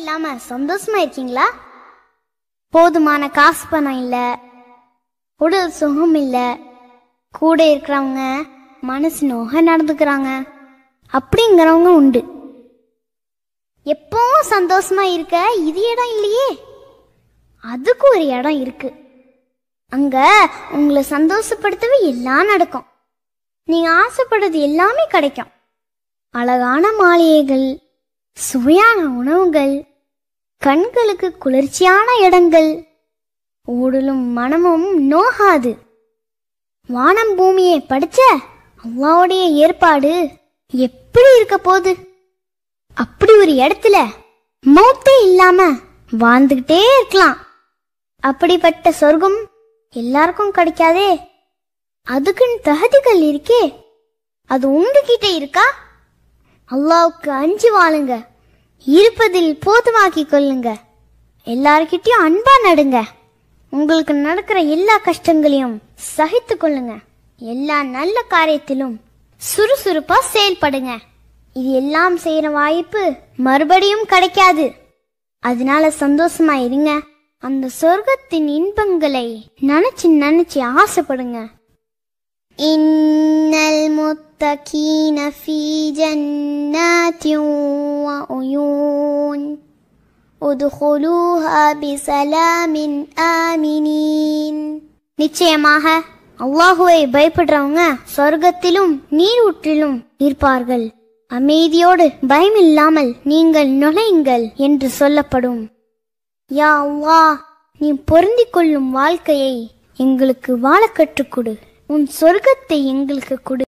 இல்லாம சந்தோஷமா இருக்கீங்களா போதுமான காசு பணம் இல்ல உடல் சுகம் இல்ல கூட இருக்கிறவங்க மனசு நோக நடந்துக்கிறாங்க அப்படிங்கிறவங்க உண்டு எப்பவும் சந்தோஷமா இருக்க இது இடம் இல்லையே அதுக்கு ஒரு இடம் இருக்கு அங்க உங்களை சந்தோஷப்படுத்தவே எல்லாம் நடக்கும் நீங்க ஆசைப்படுறது எல்லாமே கிடைக்கும் அழகான மாளிகைகள் சுவையான உணவுகள் கண்களுக்கு குளிர்ச்சியான இடங்கள் ஊடலும் மனமும் நோகாது வானம் பூமியை படிச்ச அவ்வாவுடைய ஏற்பாடு எப்படி இருக்க போது அப்படி ஒரு இடத்துல மூத்தே இல்லாம வாழ்ந்துகிட்டே இருக்கலாம் அப்படிப்பட்ட சொர்க்கம் எல்லாருக்கும் கிடைக்காதே அதுக்குன்னு தகுதிகள் இருக்கே அது உங்ககிட்ட இருக்கா அல்லாவுக்கு அஞ்சு வாழுங்க இருப்பதில் போதுமாக்கிக் கொள்ளுங்க எல்லார்கிட்டயும் அன்பா நடுங்க உங்களுக்கு நடக்கிற எல்லா கஷ்டங்களையும் சகித்து கொள்ளுங்க எல்லா நல்ல காரியத்திலும் சுறுசுறுப்பா செயல்படுங்க இது எல்லாம் செய்யற வாய்ப்பு மறுபடியும் கிடைக்காது அதனால சந்தோஷமா இருங்க அந்த சொர்க்கத்தின் இன்பங்களை நினைச்சு நினைச்சு ஆசைப்படுங்க இன் المتقين في جنات وعيون உதுகுலூஹா பிசலாமின் ஆமினீன் நிச்சயமாக அல்லாஹுவை பயப்படுறவங்க சொர்க்கத்திலும் நீரூற்றிலும் இருப்பார்கள் அமைதியோடு பயமில்லாமல் நீங்கள் நுழையுங்கள் என்று சொல்லப்படும் யா அல்லாஹ் நீ பொருந்திக் கொள்ளும் வாழ்க்கையை எங்களுக்கு வாழ கற்றுக்கொடு உன் சொர்க்கத்தை எங்களுக்கு கொடு